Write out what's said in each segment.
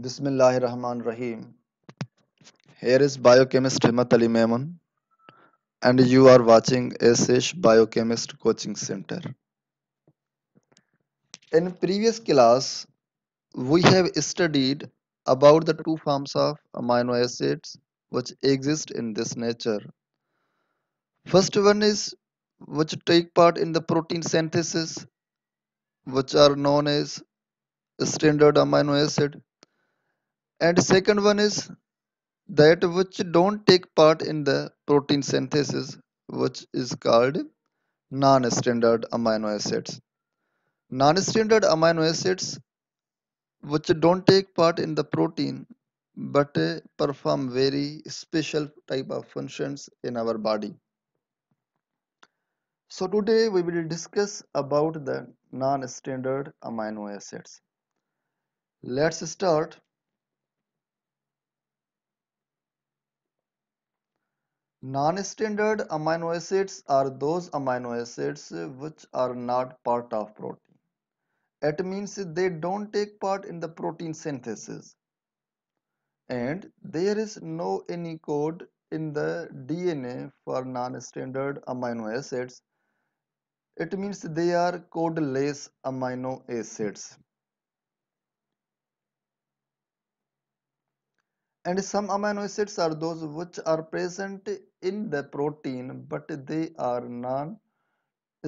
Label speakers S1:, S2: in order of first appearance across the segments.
S1: Bismillahir Rahmanir Rahim. Here is biochemist Himat Ali Memon, and you are watching Asish Biochemist Coaching Center. In previous class, we have studied about the two forms of amino acids which exist in this nature. First one is which take part in the protein synthesis, which are known as standard amino acid and second one is that which don't take part in the protein synthesis which is called non-standard amino acids non-standard amino acids which don't take part in the protein but uh, perform very special type of functions in our body so today we will discuss about the non-standard amino acids let's start Non-standard amino acids are those amino acids which are not part of protein. It means they don't take part in the protein synthesis. And there is no any code in the DNA for non-standard amino acids. It means they are codeless amino acids. and some amino acids are those which are present in the protein but they are non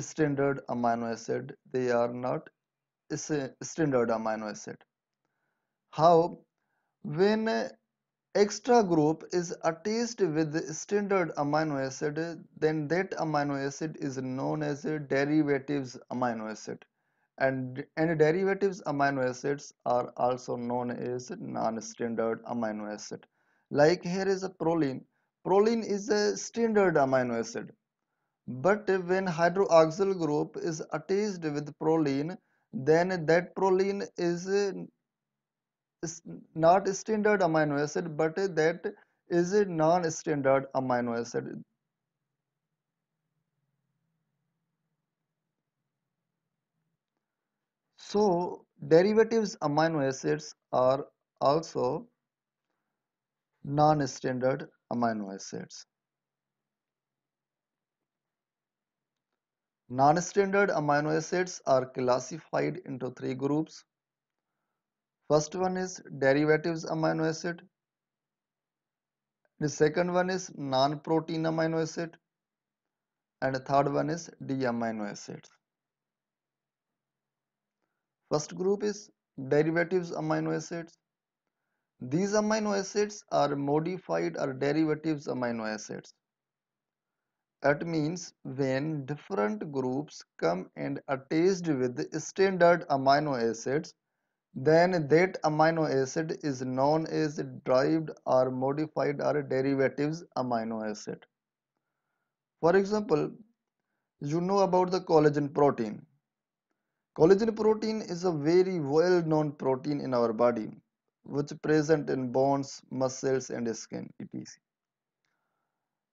S1: standard amino acid they are not standard amino acid how when extra group is attached with standard amino acid then that amino acid is known as derivatives amino acid and any derivatives amino acids are also known as non-standard amino acid like here is a proline proline is a standard amino acid but when hydroxyl group is attached with proline then that proline is, is not standard amino acid but that is a non-standard amino acid So derivatives amino acids are also non-standard amino acids. Non-standard amino acids are classified into three groups. First one is derivatives amino acid. The second one is non-protein amino acid. And the third one is D amino acids. First group is derivatives amino acids. These amino acids are modified or derivatives amino acids. That means when different groups come and attached with standard amino acids, then that amino acid is known as derived or modified or derivatives amino acid. For example, you know about the collagen protein Collagen protein is a very well known protein in our body which present in bones, muscles and skin etc.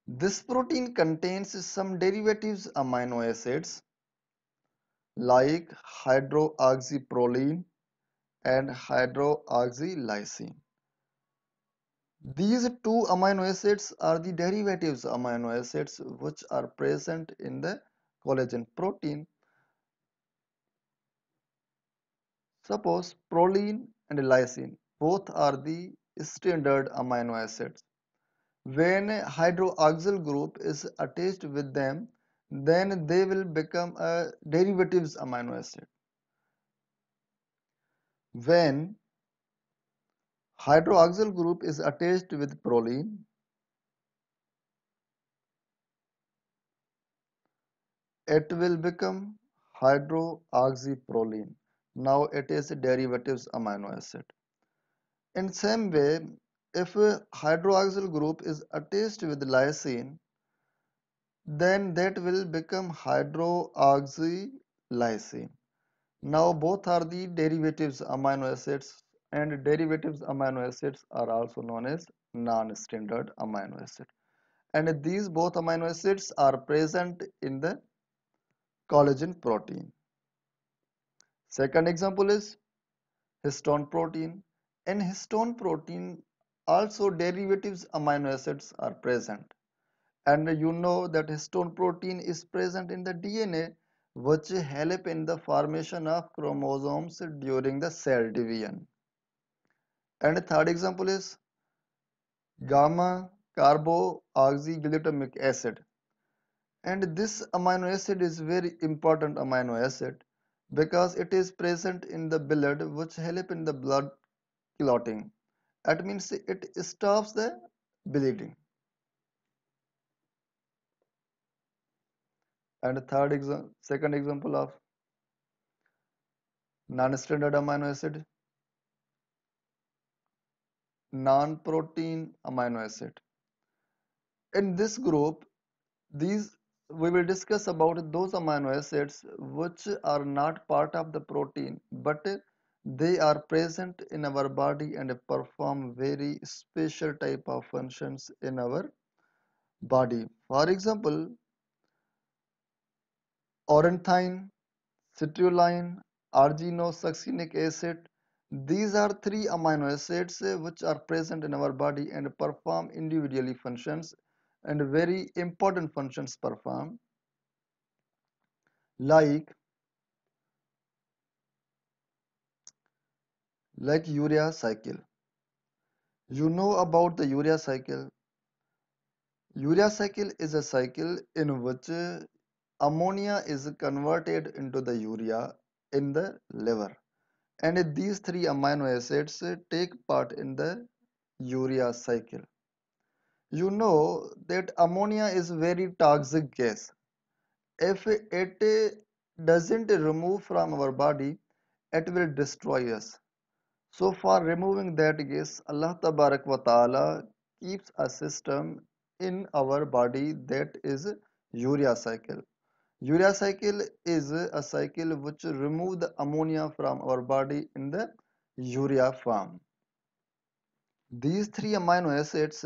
S1: This protein contains some derivatives amino acids like hydroxyproline and hydroxylysine. These two amino acids are the derivatives amino acids which are present in the collagen protein Suppose proline and lysine both are the standard amino acids. When a hydroxyl group is attached with them, then they will become a derivatives amino acid. When hydroxyl group is attached with proline, it will become hydroxyproline now it is derivatives amino acid in same way if a hydroxyl group is attached with lysine then that will become hydroxylysine now both are the derivatives amino acids and derivatives amino acids are also known as non-standard amino acid and these both amino acids are present in the collagen protein Second example is histone protein. In histone protein also derivatives amino acids are present and you know that histone protein is present in the DNA which help in the formation of chromosomes during the cell division. And third example is gamma carboxyglutamic acid and this amino acid is very important amino acid because it is present in the blood which help in the blood clotting that means it stops the bleeding and third example second example of non-standard amino acid non-protein amino acid in this group these we will discuss about those amino acids which are not part of the protein but they are present in our body and perform very special type of functions in our body for example oranthine citrulline arginosuccinic acid these are three amino acids which are present in our body and perform individually functions and very important functions perform, like like urea cycle you know about the urea cycle urea cycle is a cycle in which ammonia is converted into the urea in the liver and these three amino acids take part in the urea cycle you know that ammonia is very toxic gas if it doesn't remove from our body it will destroy us so for removing that gas allah tabarak wa taala keeps a system in our body that is urea cycle urea cycle is a cycle which remove the ammonia from our body in the urea form these three amino acids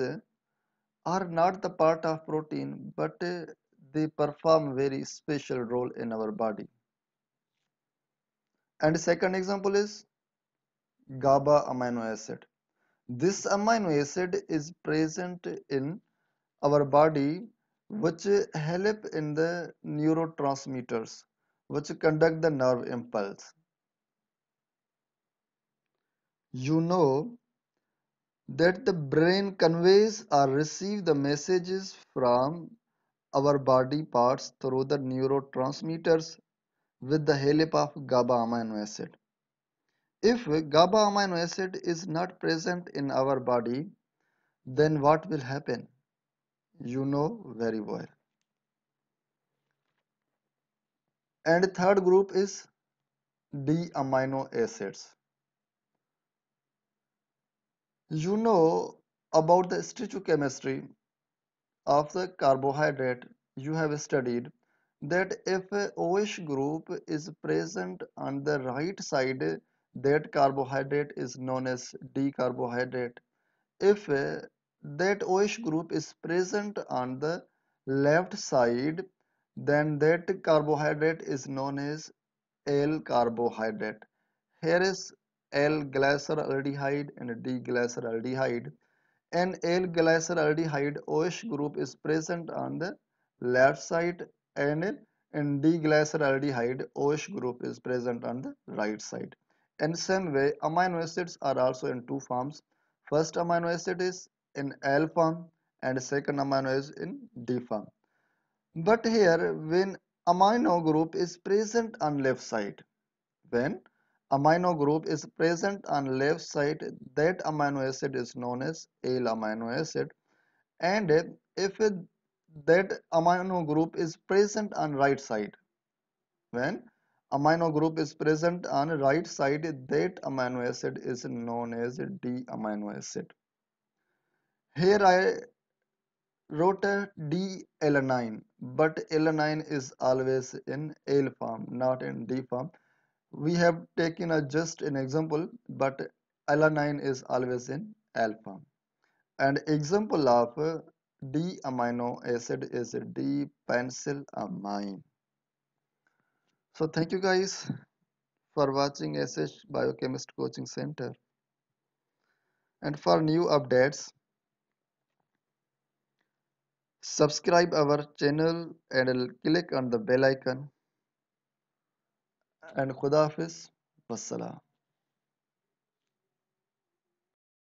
S1: are not the part of protein but uh, they perform very special role in our body and second example is GABA amino acid this amino acid is present in our body which help in the neurotransmitters which conduct the nerve impulse you know that the brain conveys or receives the messages from our body parts through the neurotransmitters with the help of GABA amino acid. If GABA amino acid is not present in our body, then what will happen? You know very well. And third group is D amino acids. You know about the stereochemistry of the carbohydrate you have studied that if a OH group is present on the right side that carbohydrate is known as D carbohydrate if that OH group is present on the left side then that carbohydrate is known as L carbohydrate here is L-glyceraldehyde and D-glyceraldehyde. And L-glyceraldehyde OH group is present on the left side and, and D-glyceraldehyde OH group is present on the right side. And same way, amino acids are also in two forms. First amino acid is in L form and second amino is in D form. But here, when amino group is present on left side, when amino group is present on left side that amino acid is known as L amino acid and if it, that amino group is present on right side when amino group is present on right side that amino acid is known as D amino acid here I wrote a D alanine but alanine is always in L form not in D form we have taken a just an example but alanine is always in alpha and example of uh, D amino acid is D pencylamine so thank you guys for watching SH Biochemist Coaching Center and for new updates subscribe our channel and click on the bell icon and Khuda Hafiz. Wassalam.